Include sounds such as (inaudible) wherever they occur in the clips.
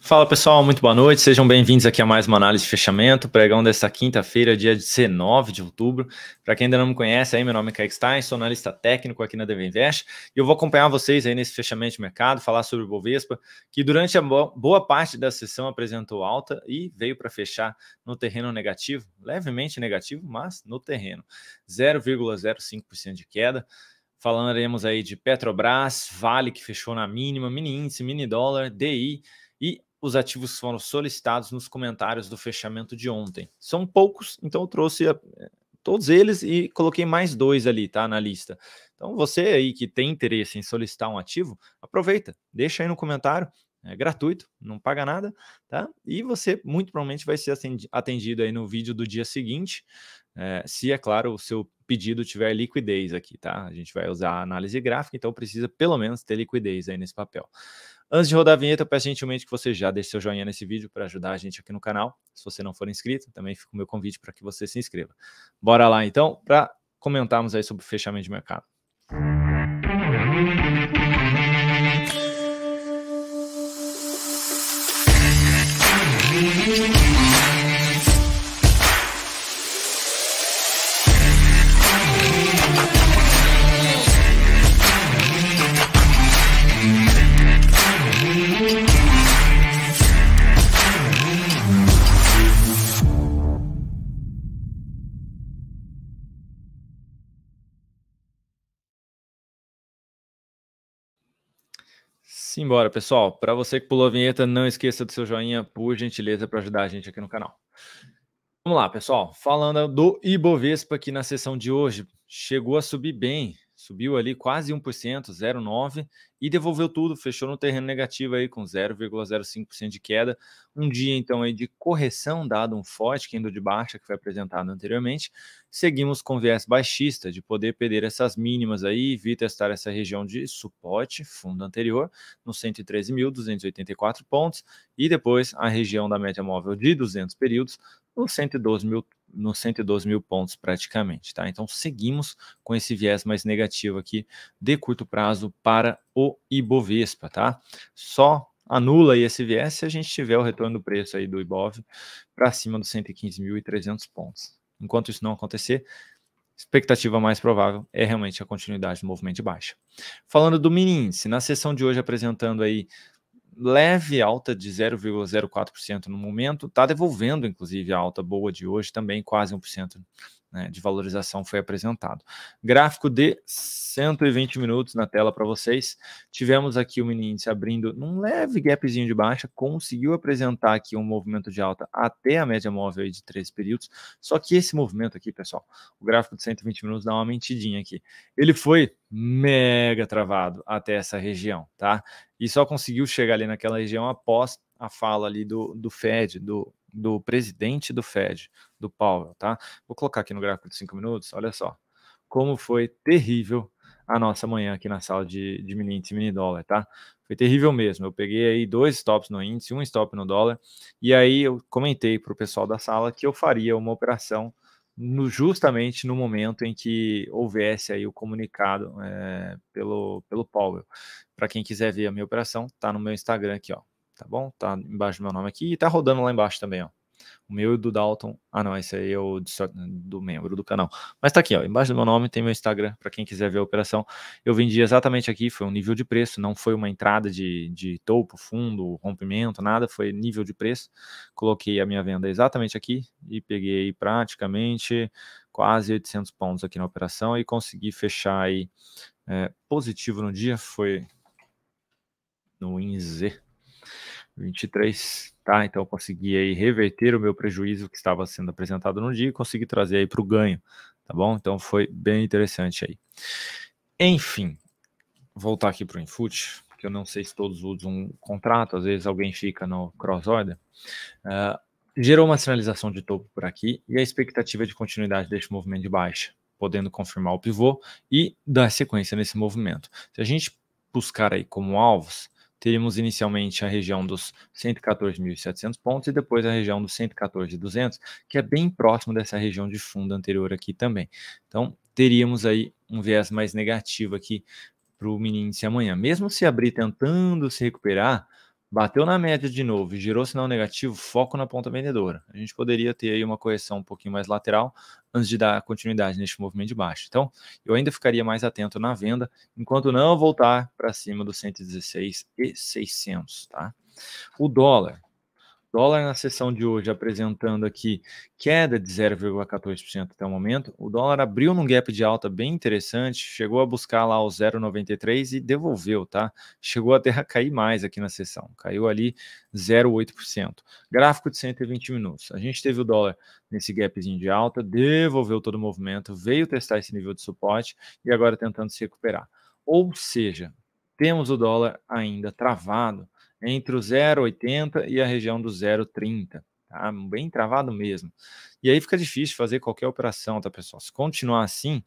Fala pessoal, muito boa noite, sejam bem-vindos aqui a mais uma análise de fechamento, pregão desta quinta-feira, dia 19 de outubro. Para quem ainda não me conhece, aí, meu nome é Kaique Stein, sou analista técnico aqui na DV Invest e eu vou acompanhar vocês aí nesse fechamento de mercado, falar sobre o Bovespa, que durante a boa parte da sessão apresentou alta e veio para fechar no terreno negativo, levemente negativo, mas no terreno, 0,05% de queda. Falaremos aí de Petrobras, Vale, que fechou na mínima, mini índice, mini dólar, DI os ativos foram solicitados nos comentários do fechamento de ontem. São poucos, então eu trouxe a, eh, todos eles e coloquei mais dois ali, tá? Na lista. Então, você aí que tem interesse em solicitar um ativo, aproveita, deixa aí no comentário. É gratuito, não paga nada, tá? E você muito provavelmente vai ser atendido aí no vídeo do dia seguinte, é, se, é claro, o seu pedido tiver liquidez aqui, tá? A gente vai usar a análise gráfica, então precisa pelo menos ter liquidez aí nesse papel. Antes de rodar a vinheta, eu peço gentilmente que você já deixe seu joinha nesse vídeo para ajudar a gente aqui no canal. Se você não for inscrito, também fica o meu convite para que você se inscreva. Bora lá então para comentarmos aí sobre o fechamento de mercado. Simbora, pessoal. Para você que pulou a vinheta, não esqueça do seu joinha, por gentileza, para ajudar a gente aqui no canal. Vamos lá, pessoal. Falando do Ibovespa aqui na sessão de hoje, chegou a subir bem, subiu ali quase 1%, 0,9%, e devolveu tudo, fechou no terreno negativo aí com 0,05% de queda. Um dia então aí de correção, dado um forte indo de baixa que foi apresentado anteriormente. Seguimos com viés baixista, de poder perder essas mínimas aí e vir testar essa região de suporte, fundo anterior, nos 113.284 pontos, e depois a região da média móvel de 200 períodos, nos 112 mil nos 112 mil pontos praticamente, tá? Então seguimos com esse viés mais negativo aqui de curto prazo para o Ibovespa, tá? Só anula aí esse viés se a gente tiver o retorno do preço aí do Ibov para cima dos 115.300 pontos. Enquanto isso não acontecer, expectativa mais provável é realmente a continuidade do movimento de baixa. Falando do mini índice, na sessão de hoje apresentando aí leve alta de 0,04% no momento, está devolvendo, inclusive, a alta boa de hoje, também quase 1% né, de valorização foi apresentado. Gráfico de 120 minutos na tela para vocês. Tivemos aqui o mini índice abrindo num leve gapzinho de baixa, conseguiu apresentar aqui um movimento de alta até a média móvel de 13 períodos. Só que esse movimento aqui, pessoal, o gráfico de 120 minutos dá uma mentidinha aqui. Ele foi mega travado até essa região, tá? E só conseguiu chegar ali naquela região após a fala ali do, do Fed, do do presidente do Fed, do Powell, tá? Vou colocar aqui no gráfico de cinco minutos, olha só. Como foi terrível a nossa manhã aqui na sala de, de mini índice, mini dólar, tá? Foi terrível mesmo. Eu peguei aí dois stops no índice, um stop no dólar, e aí eu comentei para o pessoal da sala que eu faria uma operação no, justamente no momento em que houvesse aí o comunicado é, pelo, pelo Powell. Para quem quiser ver a minha operação, tá no meu Instagram aqui, ó tá bom? Tá embaixo do meu nome aqui e tá rodando lá embaixo também, ó. O meu e do Dalton. Ah, não, esse aí é o do membro do canal. Mas tá aqui, ó. Embaixo do meu nome tem meu Instagram, para quem quiser ver a operação. Eu vendi exatamente aqui, foi um nível de preço, não foi uma entrada de, de topo, fundo, rompimento, nada, foi nível de preço. Coloquei a minha venda exatamente aqui e peguei praticamente quase 800 pontos aqui na operação e consegui fechar aí é, positivo no dia, foi no INZ 23, tá? Então eu consegui aí reverter o meu prejuízo que estava sendo apresentado no dia e consegui trazer aí para o ganho, tá bom? Então foi bem interessante aí. Enfim, voltar aqui para o Infoot, que eu não sei se todos usam um contrato, às vezes alguém fica no cross order. Uh, ah, gerou uma sinalização de topo por aqui e a expectativa de continuidade deste movimento de baixa, podendo confirmar o pivô e dar sequência nesse movimento. Se a gente buscar aí como alvos, teríamos inicialmente a região dos 114.700 pontos e depois a região dos 114.200, que é bem próximo dessa região de fundo anterior aqui também. Então, teríamos aí um viés mais negativo aqui para o mini índice amanhã. Mesmo se abrir tentando se recuperar, Bateu na média de novo e girou sinal negativo, foco na ponta vendedora. A gente poderia ter aí uma correção um pouquinho mais lateral antes de dar continuidade neste movimento de baixo. Então, eu ainda ficaria mais atento na venda, enquanto não voltar para cima dos 116 e 600, tá? O dólar, Dólar na sessão de hoje apresentando aqui queda de 0,14% até o momento. O dólar abriu num gap de alta bem interessante, chegou a buscar lá o 0,93 e devolveu, tá? Chegou até a cair mais aqui na sessão, caiu ali 0,8%. Gráfico de 120 minutos. A gente teve o dólar nesse gapzinho de alta, devolveu todo o movimento, veio testar esse nível de suporte e agora tentando se recuperar. Ou seja, temos o dólar ainda travado entre o 0,80 e a região do 0,30. Tá? Bem travado mesmo. E aí fica difícil fazer qualquer operação, tá, pessoal? Se continuar assim,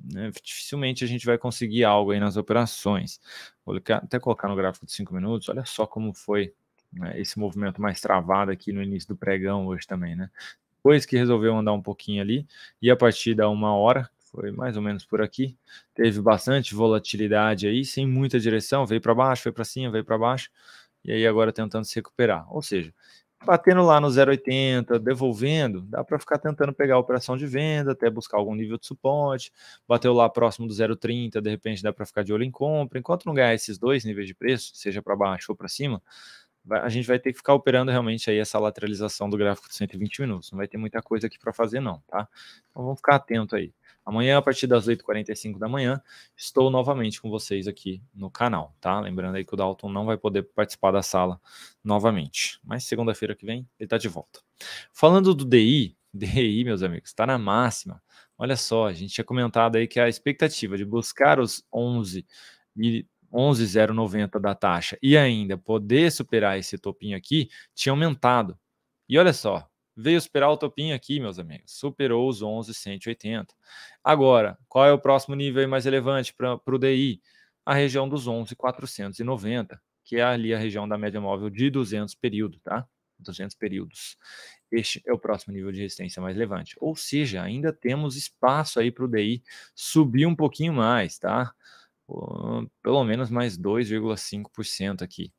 né, dificilmente a gente vai conseguir algo aí nas operações. Vou até colocar no gráfico de 5 minutos, olha só como foi né, esse movimento mais travado aqui no início do pregão hoje também, né? Depois que resolveu andar um pouquinho ali, e a partir da uma hora, foi mais ou menos por aqui. Teve bastante volatilidade aí, sem muita direção, veio para baixo, foi para cima, veio para baixo, e aí agora tentando se recuperar. Ou seja, batendo lá no 0,80, devolvendo, dá para ficar tentando pegar a operação de venda, até buscar algum nível de suporte, bateu lá próximo do 0,30, de repente dá para ficar de olho em compra, enquanto não ganhar esses dois níveis de preço, seja para baixo ou para cima, a gente vai ter que ficar operando realmente aí essa lateralização do gráfico de 120 minutos, não vai ter muita coisa aqui para fazer não, tá? Então vamos ficar atento aí. Amanhã, a partir das 8h45 da manhã, estou novamente com vocês aqui no canal, tá? Lembrando aí que o Dalton não vai poder participar da sala novamente. Mas segunda-feira que vem ele tá de volta. Falando do DI, (laughs) DI, meus amigos, está na máxima. Olha só, a gente tinha comentado aí que a expectativa de buscar os 11 e 11,090 da taxa e ainda poder superar esse topinho aqui tinha aumentado. E olha só, Veio superar o topinho aqui, meus amigos. Superou os 11,180. Agora, qual é o próximo nível mais relevante para o DI? A região dos 11,490, que é ali a região da média móvel de 200 períodos, tá? 200 períodos. Este é o próximo nível de resistência mais relevante. Ou seja, ainda temos espaço aí para o DI subir um pouquinho mais, tá? Pelo menos mais 2,5% aqui,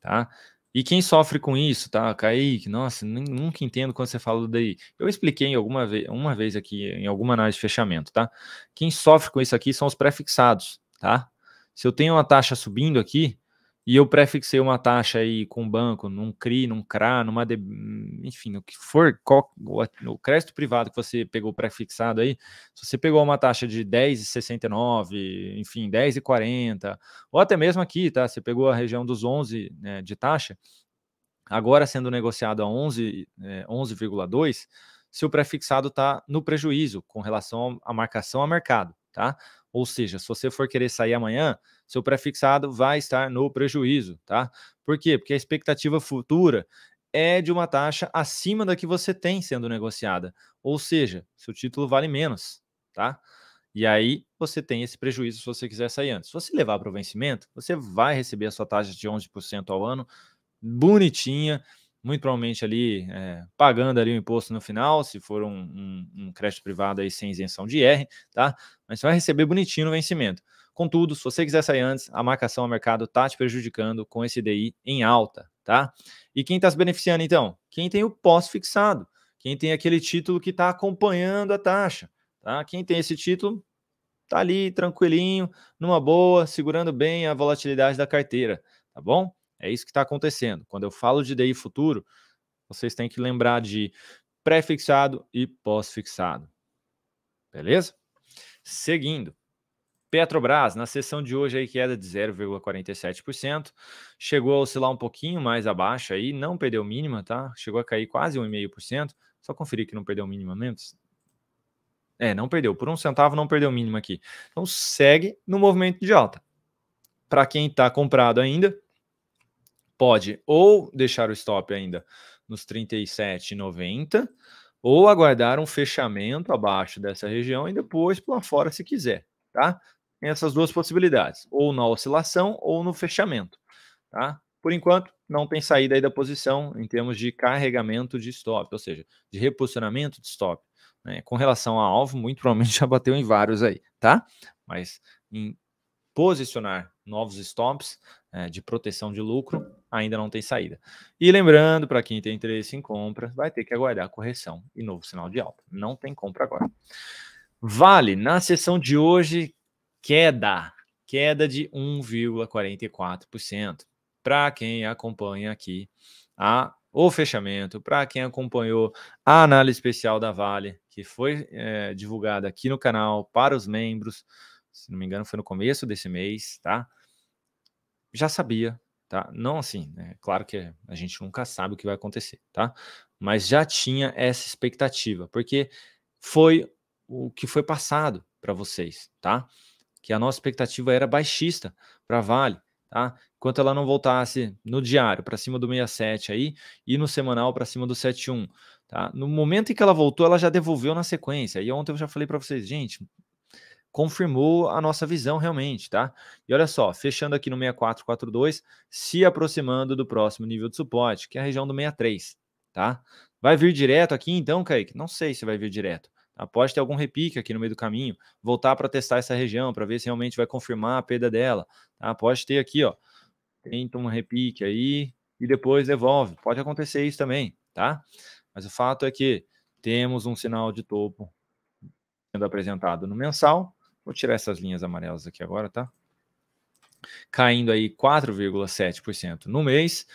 tá? E quem sofre com isso, tá? Kaique, nossa, nem, nunca entendo quando você fala daí. Eu expliquei alguma vez, uma vez aqui, em alguma análise de fechamento, tá? Quem sofre com isso aqui são os prefixados, tá? Se eu tenho uma taxa subindo aqui, e eu prefixei uma taxa aí com o banco, num CRI, num CRA, numa. De... Enfim, o que for, qual... no crédito privado que você pegou prefixado aí, se você pegou uma taxa de 10,69, enfim, 10,40, ou até mesmo aqui, tá? Você pegou a região dos 11 né, de taxa, agora sendo negociado a 11,2, é, 11, se o prefixado está no prejuízo com relação à marcação a mercado tá? Ou seja, se você for querer sair amanhã, seu prefixado vai estar no prejuízo, tá? Por quê? Porque a expectativa futura é de uma taxa acima da que você tem sendo negociada. Ou seja, seu título vale menos, tá? E aí você tem esse prejuízo se você quiser sair antes. Se você levar para o vencimento, você vai receber a sua taxa de 11% ao ano, bonitinha, muito provavelmente ali é, pagando ali o imposto no final, se for um, um, um, crédito privado aí sem isenção de IR, tá? Mas você vai receber bonitinho no vencimento. Contudo, se você quiser sair antes, a marcação ao mercado está te prejudicando com esse DI em alta, tá? E quem está se beneficiando então? Quem tem o pós-fixado, quem tem aquele título que está acompanhando a taxa, tá? Quem tem esse título está ali tranquilinho, numa boa, segurando bem a volatilidade da carteira, tá bom? É isso que está acontecendo. Quando eu falo de DI futuro, vocês têm que lembrar de pré-fixado e pós-fixado. Beleza? Seguindo. Petrobras, na sessão de hoje, aí, queda de 0,47%, chegou a oscilar um pouquinho mais abaixo aí, não perdeu mínima, tá? Chegou a cair quase 1,5%. Só conferir que não perdeu mínima menos. É, não perdeu. Por um centavo não perdeu mínima aqui. Então segue no movimento de alta. Para quem está comprado ainda, pode ou deixar o stop ainda nos 37,90 ou aguardar um fechamento abaixo dessa região e depois pular fora se quiser, tá? Tem essas duas possibilidades, ou na oscilação ou no fechamento, tá? Por enquanto, não tem saída aí da posição em termos de carregamento de stop, ou seja, de reposicionamento de stop. Né? Com relação a alvo, muito provavelmente já bateu em vários aí, tá? Mas em posicionar novos stops é, de proteção de lucro, ainda não tem saída. E lembrando, para quem tem interesse em compra, vai ter que aguardar a correção e novo sinal de alta. Não tem compra agora. Vale, na sessão de hoje, queda, queda de 1,44%. Para quem acompanha aqui a, o fechamento, para quem acompanhou a análise especial da Vale, que foi é, divulgada aqui no canal para os membros, se não me engano, foi no começo desse mês, tá? Já sabia tá? Não assim, né? Claro que a gente nunca sabe o que vai acontecer, tá? Mas já tinha essa expectativa, porque foi o que foi passado para vocês, tá? Que a nossa expectativa era baixista para Vale, tá? Enquanto ela não voltasse no diário para cima do 67 aí e no semanal para cima do 71, tá? No momento em que ela voltou, ela já devolveu na sequência. E ontem eu já falei para vocês, gente, confirmou a nossa visão realmente, tá? E olha só, fechando aqui no 6442, se aproximando do próximo nível de suporte, que é a região do 63, tá? Vai vir direto aqui então, Kaique? Não sei se vai vir direto. Pode ter algum repique aqui no meio do caminho, voltar para testar essa região, para ver se realmente vai confirmar a perda dela. Tá? Pode ter aqui, ó, tenta um repique aí e depois devolve. Pode acontecer isso também, tá? Mas o fato é que temos um sinal de topo sendo apresentado no mensal, Vou tirar essas linhas amarelas aqui agora, tá? Caindo aí 4,7% no mês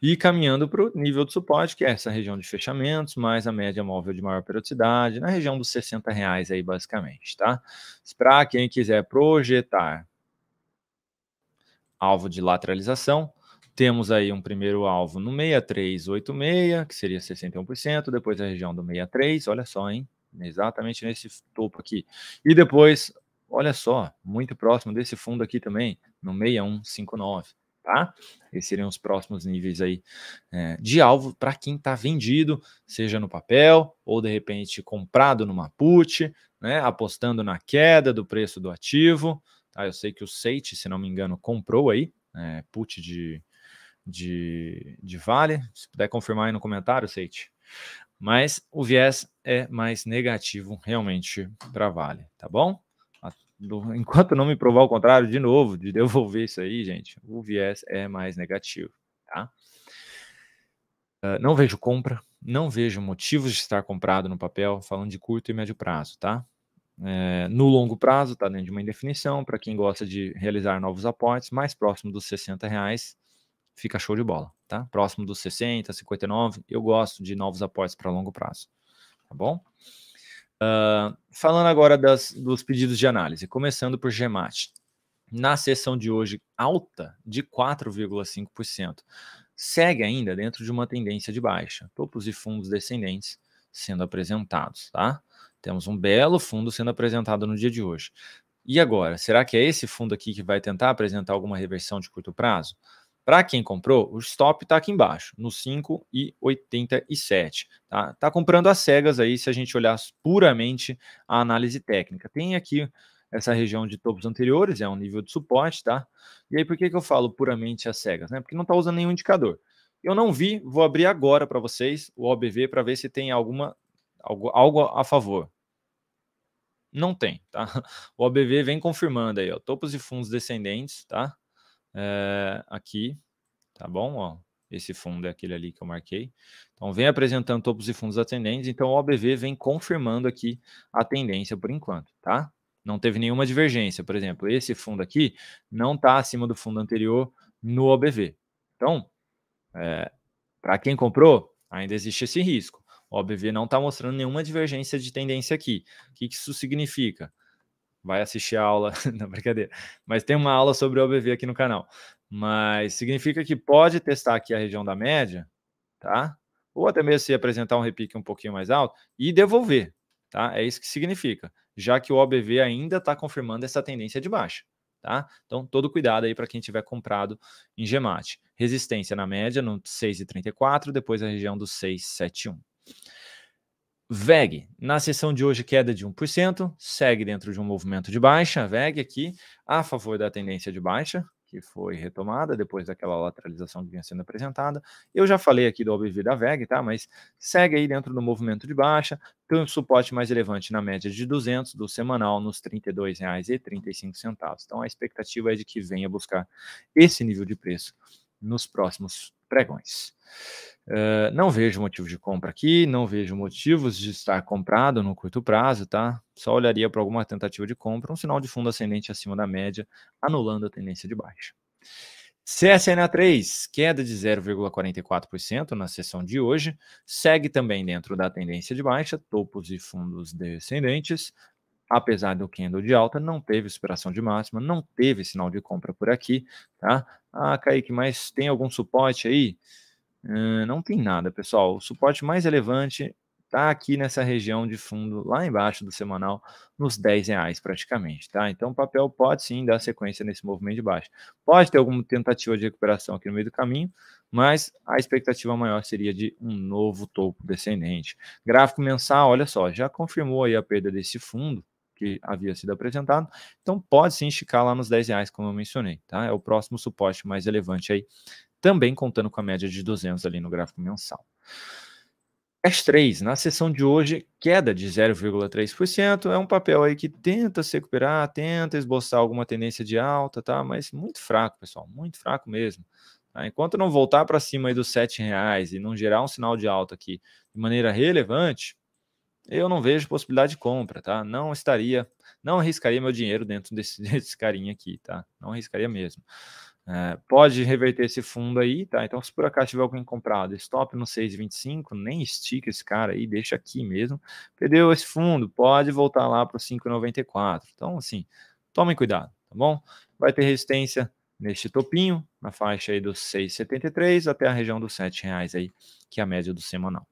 e caminhando para o nível de suporte, que é essa região de fechamentos, mais a média móvel de maior periodicidade, na região dos 60 reais aí, basicamente, tá? Para quem quiser projetar alvo de lateralização, temos aí um primeiro alvo no 6386, que seria 61%, depois a região do 63, olha só, hein? Exatamente nesse topo aqui. E depois olha só, muito próximo desse fundo aqui também, no 6159, tá? Esses seriam os próximos níveis aí é, de alvo para quem está vendido, seja no papel ou de repente comprado numa put, né? Apostando na queda do preço do ativo. Tá? Eu sei que o Seite, se não me engano, comprou aí, é, put de, de, de Vale. Se puder confirmar aí no comentário, Seite. Mas o viés é mais negativo realmente para Vale, tá bom? do, (laughs) enquanto não me provar o contrário, de novo, de devolver isso aí, gente, o viés é mais negativo, tá? Uh, não vejo compra, não vejo motivos de estar comprado no papel, falando de curto e médio prazo, tá? É, no longo prazo, tá dentro de uma indefinição, para quem gosta de realizar novos aportes, mais próximo dos 60 reais, fica show de bola, tá? Próximo dos 60, 59, eu gosto de novos aportes para longo prazo, tá bom? Uh, falando agora das, dos pedidos de análise, começando por Gemate, Na sessão de hoje, alta de 4,5%. Segue ainda dentro de uma tendência de baixa. Topos e fundos descendentes sendo apresentados, tá? Temos um belo fundo sendo apresentado no dia de hoje. E agora, será que é esse fundo aqui que vai tentar apresentar alguma reversão de curto prazo? Para quem comprou, o stop está aqui embaixo, no 5,87. Tá? tá comprando as cegas aí, se a gente olhar puramente a análise técnica. Tem aqui essa região de topos anteriores, é um nível de suporte, tá? E aí, por que, que eu falo puramente as cegas? Né? Porque não está usando nenhum indicador. Eu não vi, vou abrir agora para vocês o OBV para ver se tem alguma algo, algo a favor. Não tem, tá? (laughs) O OBV vem confirmando aí, ó, topos e fundos descendentes, tá? é, aqui, tá bom? Ó, esse fundo é aquele ali que eu marquei. Então, vem apresentando topos e fundos atendentes. Então, o OBV vem confirmando aqui a tendência por enquanto, tá? Não teve nenhuma divergência. Por exemplo, esse fundo aqui não está acima do fundo anterior no OBV. Então, é, eh, para quem comprou, ainda existe esse risco. O OBV não está mostrando nenhuma divergência de tendência aqui. O que, que isso significa? vai assistir a aula, (laughs) não, brincadeira, mas tem uma aula sobre o OBV aqui no canal. Mas significa que pode testar aqui a região da média, tá? Ou até mesmo se apresentar um repique um pouquinho mais alto e devolver, tá? É isso que significa, já que o OBV ainda está confirmando essa tendência de baixa, tá? Então, todo cuidado aí para quem tiver comprado em Gemate. Resistência na média no 6,34, depois a região do 6,71. VEG, na sessão de hoje, queda de 1%, segue dentro de um movimento de baixa. VEG aqui a favor da tendência de baixa, que foi retomada depois daquela lateralização que vinha sendo apresentada. Eu já falei aqui do OBV da VEG, tá? Mas segue aí dentro do movimento de baixa, tem um suporte mais relevante na média de 200 do semanal nos R$ 32,35. Então a expectativa é de que venha buscar esse nível de preço nos próximos pregões. Uh, não vejo motivo de compra aqui, não vejo motivos de estar comprado no curto prazo, tá? Só olharia para alguma tentativa de compra, um sinal de fundo ascendente acima da média, anulando a tendência de baixa. CSNA3, queda de 0,44% na sessão de hoje, segue também dentro da tendência de baixa, topos e fundos descendentes. Apesar do candle de alta, não teve superação de máxima, não teve sinal de compra por aqui, tá? Ah, Kaique, mas tem algum suporte aí? Uh, não tem nada, pessoal. O suporte mais relevante está aqui nessa região de fundo, lá embaixo do semanal, nos 10 reais praticamente, tá? Então o papel pode sim dar sequência nesse movimento de baixa. Pode ter alguma tentativa de recuperação aqui no meio do caminho, mas a expectativa maior seria de um novo topo descendente. Gráfico mensal, olha só, já confirmou aí a perda desse fundo, que havia sido apresentado. Então, pode sim esticar lá nos 10 reais, como eu mencionei, tá? É o próximo suporte mais relevante aí, também contando com a média de 200 ali no gráfico mensal. AS 3, na sessão de hoje, queda de 0,3%. É um papel aí que tenta se recuperar, tenta esboçar alguma tendência de alta, tá? Mas muito fraco, pessoal, muito fraco mesmo. Tá? Enquanto não voltar para cima aí dos R$ reais e não gerar um sinal de alta aqui de maneira relevante, eu não vejo possibilidade de compra, tá? Não estaria, não arriscaria meu dinheiro dentro desse, (laughs) desse carinha aqui, tá? Não arriscaria mesmo. É, pode reverter esse fundo aí, tá? Então, se por acaso tiver alguém comprado, stop no 6,25, nem estica esse cara aí, deixa aqui mesmo. Perdeu esse fundo, pode voltar lá para o 5,94. Então, assim, tomem cuidado, tá bom? Vai ter resistência neste topinho, na faixa aí dos 6,73 até a região dos R$ reais aí, que é a média do semanal.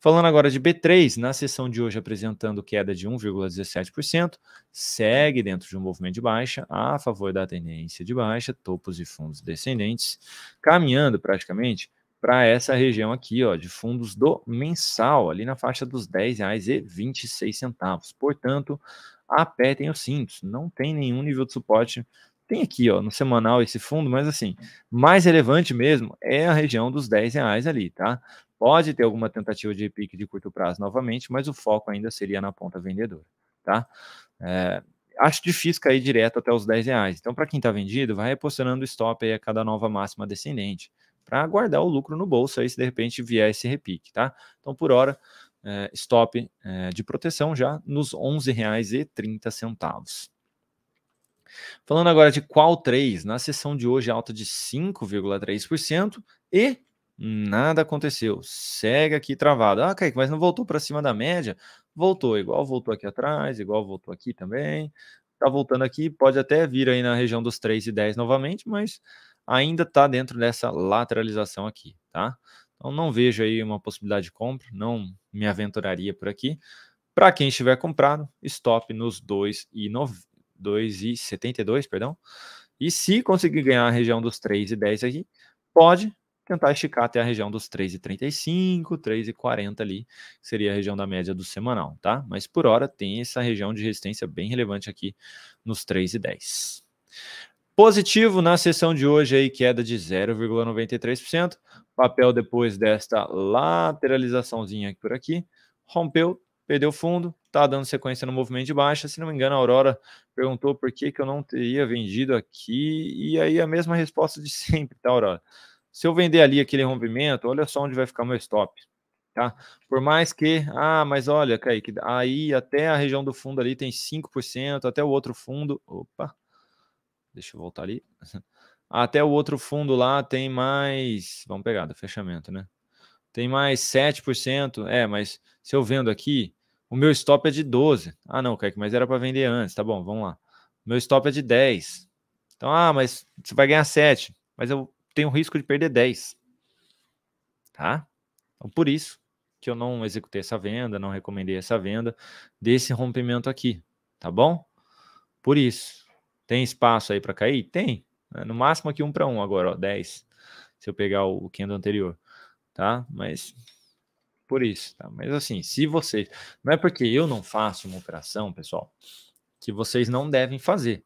Falando agora de B3, na sessão de hoje apresentando queda de 1,17%, segue dentro de um movimento de baixa, a favor da tendência de baixa, topos e fundos descendentes, caminhando praticamente para essa região aqui, ó, de fundos do mensal, ali na faixa dos R$ 10,26. Portanto, apertem os cintos, não tem nenhum nível de suporte. Tem aqui, ó, no semanal esse fundo, mas assim, mais relevante mesmo é a região dos 10 reais ali, tá? Pode ter alguma tentativa de pique de curto prazo novamente, mas o foco ainda seria na ponta vendedora, tá? É, acho difícil cair direto até os 10 reais. Então, para quem está vendido, vai reposicionando o stop aí a cada nova máxima descendente, para guardar o lucro no bolso aí se de repente vier esse repique, tá? Então, por hora, é, stop é, de proteção já nos R$ centavos. Falando agora de qual 3, na sessão de hoje alta de 5,3% e Nada aconteceu. Segue aqui travado. Ah, Kaique, mas não voltou para cima da média? Voltou, igual voltou aqui atrás, igual voltou aqui também. Tá voltando aqui, pode até vir aí na região dos 3 e 10 novamente, mas ainda está dentro dessa lateralização aqui, tá? Então não vejo aí uma possibilidade de compra, não me aventuraria por aqui. Para quem estiver comprado, stop nos 2,72, perdão. E se conseguir ganhar a região dos 3 e 10 aqui, pode tentar esticar até a região dos 3,35, 3,40 ali, seria a região da média do semanal, tá? Mas por hora tem essa região de resistência bem relevante aqui nos 3,10. Positivo na sessão de hoje aí, queda de 0,93%. Papel depois desta lateralizaçãozinha aqui por aqui, rompeu, perdeu fundo, tá dando sequência no movimento de baixa. Se não me engano, a Aurora perguntou por que, que eu não teria vendido aqui, e aí a mesma resposta de (laughs) sempre, tá, Aurora? Se eu vender ali aquele rompimento, olha só onde vai ficar meu stop. Tá? Por mais que, ah, mas olha, Kaique, aí até a região do fundo ali tem 5%, até o outro fundo, opa, deixa eu voltar ali, (laughs) até o outro fundo lá tem mais, vamos pegar do fechamento, né? Tem mais 7%, é, mas se eu vendo aqui, o meu stop é de 12. Ah, não, Kaique, mas era para vender antes, tá bom, vamos lá. Meu stop é de 10. Então, ah, mas você vai ganhar 7, mas eu tem o risco de perder 10. Tá? Então, por isso que eu não executei essa venda, não recomendei essa venda desse rompimento aqui, tá bom? Por isso. Tem espaço aí para cair? Tem. Né? No máximo aqui um para um agora, ó, 10. Se eu pegar o candle anterior, tá? Mas por isso, tá? Mas assim, se vocês, não é porque eu não faço uma operação, pessoal, que vocês não devem fazer,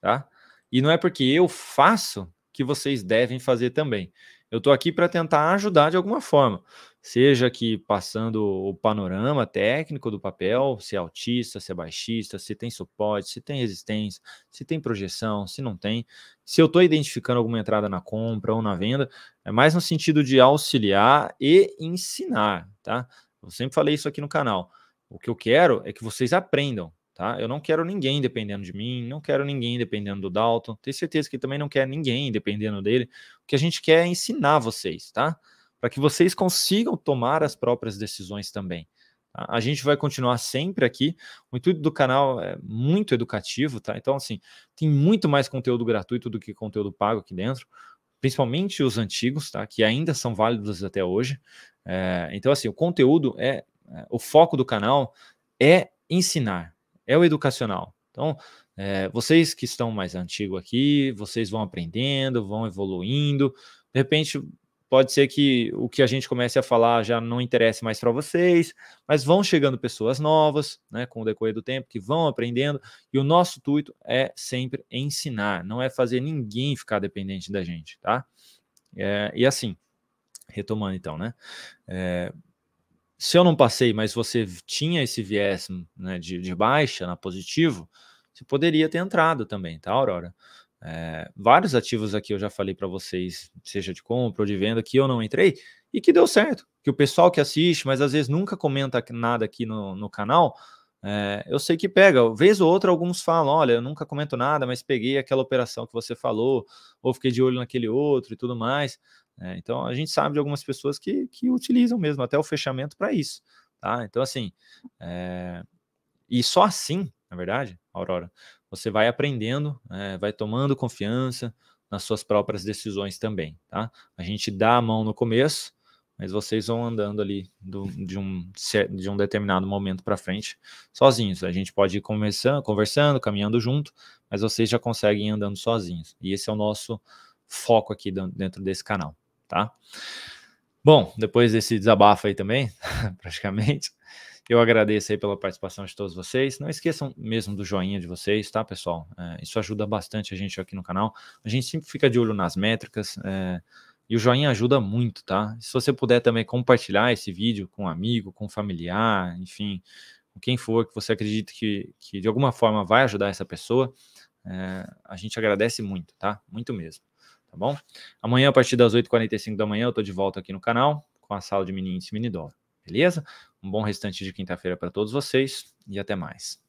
tá? E não é porque eu faço que vocês devem fazer também. Eu estou aqui para tentar ajudar de alguma forma, seja que passando o panorama técnico do papel, se é autista, se é baixista, se tem suporte, se tem resistência, se tem projeção, se não tem. Se eu estou identificando alguma entrada na compra ou na venda, é mais no sentido de auxiliar e ensinar, tá? Eu sempre falei isso aqui no canal. O que eu quero é que vocês aprendam, Tá? Eu não quero ninguém dependendo de mim, não quero ninguém dependendo do Dalton. Tenho certeza que também não quer ninguém dependendo dele. O que a gente quer é ensinar vocês, tá? Para que vocês consigam tomar as próprias decisões também. Tá? A gente vai continuar sempre aqui. O intuito do canal é muito educativo, tá? Então, assim, tem muito mais conteúdo gratuito do que conteúdo pago aqui dentro, principalmente os antigos, tá? Que ainda são válidos até hoje. É, então, assim, o conteúdo é. é o foco do canal é ensinar, é o educacional. Então, é, vocês que estão mais antigos aqui, vocês vão aprendendo, vão evoluindo. De repente, pode ser que o que a gente comece a falar já não interesse mais para vocês, mas vão chegando pessoas novas, né, com o decorrer do tempo, que vão aprendendo, e o nosso intuito é sempre ensinar, não é fazer ninguém ficar dependente da gente, tá? É, e assim, retomando então, né? É, se eu não passei, mas você tinha esse viés hum, né, de, de, baixa na né, positivo, você poderia ter entrado também, tá, Aurora? É, vários ativos aqui eu já falei para vocês, seja de compra ou de venda, que eu não entrei e que deu certo. Que o pessoal que assiste, mas às vezes nunca comenta nada aqui no, no canal, é, eu sei que pega. Vez ou outra, alguns falam: olha, eu nunca comento nada, mas peguei aquela operação que você falou, ou fiquei de olho naquele outro e tudo mais. Né? então a gente sabe de algumas pessoas que, que utilizam mesmo até o fechamento para isso. Tá? Então, assim, é... e só assim, na verdade, Aurora, você vai aprendendo, é, vai tomando confiança nas suas próprias decisões também. Tá? A gente dá a mão no começo, mas vocês vão andando ali do, de, um, de um determinado momento para frente sozinhos. A gente pode ir conversando, conversando, caminhando junto, mas vocês já conseguem ir andando sozinhos. E esse é o nosso foco aqui dentro desse canal tá? Bom, depois desse desabafo aí também, (laughs) praticamente, eu agradeço aí pela participação de todos vocês. Não esqueçam mesmo do joinha de vocês, tá, pessoal? É, isso ajuda bastante a gente aqui no canal. A gente sempre fica de olho nas métricas. É, e o joinha ajuda muito, tá? Se você puder também compartilhar esse vídeo com um amigo, com um familiar, enfim, com quem for que você acredita que, que de alguma forma vai ajudar essa pessoa, é, a gente agradece muito, tá? Muito mesmo tá bom? Amanhã, a partir das 8h45 da manhã, eu tô de volta aqui no canal com a sala de mini e mini beleza? Um bom restante de quinta-feira para todos vocês e até mais.